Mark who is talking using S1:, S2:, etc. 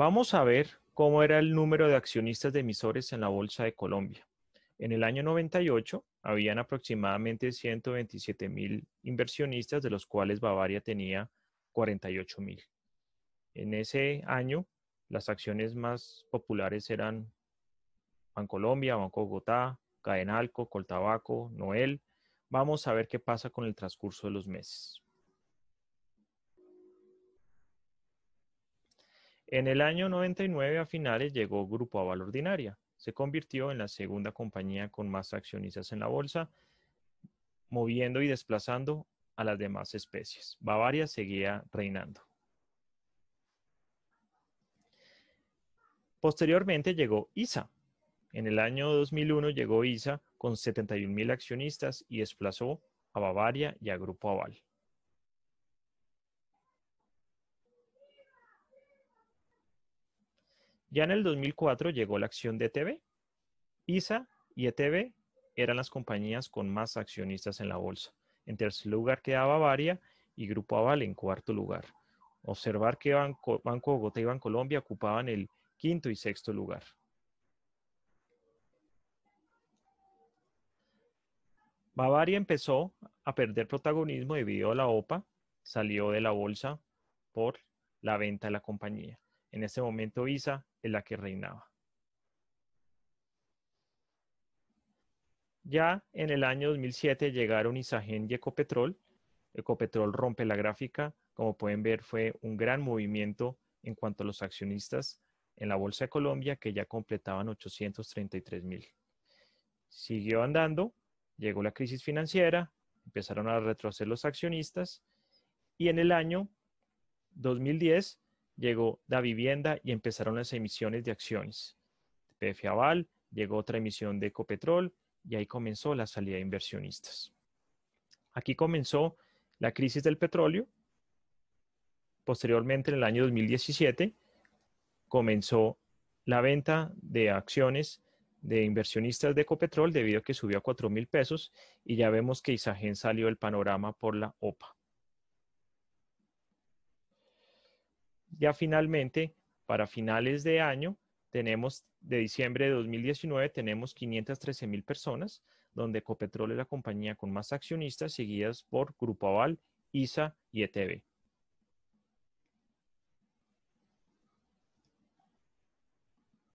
S1: Vamos a ver cómo era el número de accionistas de emisores en la Bolsa de Colombia. En el año 98 habían aproximadamente 127 mil inversionistas, de los cuales Bavaria tenía 48 mil. En ese año, las acciones más populares eran Bancolombia, Banco Bogotá, Cadenalco, Coltabaco, Noel. Vamos a ver qué pasa con el transcurso de los meses. En el año 99 a finales llegó Grupo Aval Ordinaria. Se convirtió en la segunda compañía con más accionistas en la bolsa, moviendo y desplazando a las demás especies. Bavaria seguía reinando. Posteriormente llegó ISA. En el año 2001 llegó ISA con 71.000 accionistas y desplazó a Bavaria y a Grupo Aval. Ya en el 2004 llegó la acción de ETB. ISA y ETB eran las compañías con más accionistas en la bolsa. En tercer lugar quedaba Bavaria y Grupo Aval en cuarto lugar. Observar que Banco, Banco Bogotá y Banco Colombia ocupaban el quinto y sexto lugar. Bavaria empezó a perder protagonismo debido a la OPA, salió de la bolsa por la venta de la compañía en ese momento Isa es la que reinaba. Ya en el año 2007 llegaron Isagen y Ecopetrol. Ecopetrol rompe la gráfica. Como pueden ver, fue un gran movimiento en cuanto a los accionistas en la Bolsa de Colombia, que ya completaban 833 mil. Siguió andando, llegó la crisis financiera, empezaron a retroceder los accionistas y en el año 2010 llegó la vivienda y empezaron las emisiones de acciones. PF Aval, llegó otra emisión de Ecopetrol y ahí comenzó la salida de inversionistas. Aquí comenzó la crisis del petróleo. Posteriormente, en el año 2017, comenzó la venta de acciones de inversionistas de Ecopetrol debido a que subió a 4 mil pesos y ya vemos que Isagen salió del panorama por la OPA. ya finalmente, para finales de año, tenemos, de diciembre de 2019, tenemos 513 mil personas, donde Copetrol es la compañía con más accionistas, seguidas por Grupo Aval, ISA y ETV.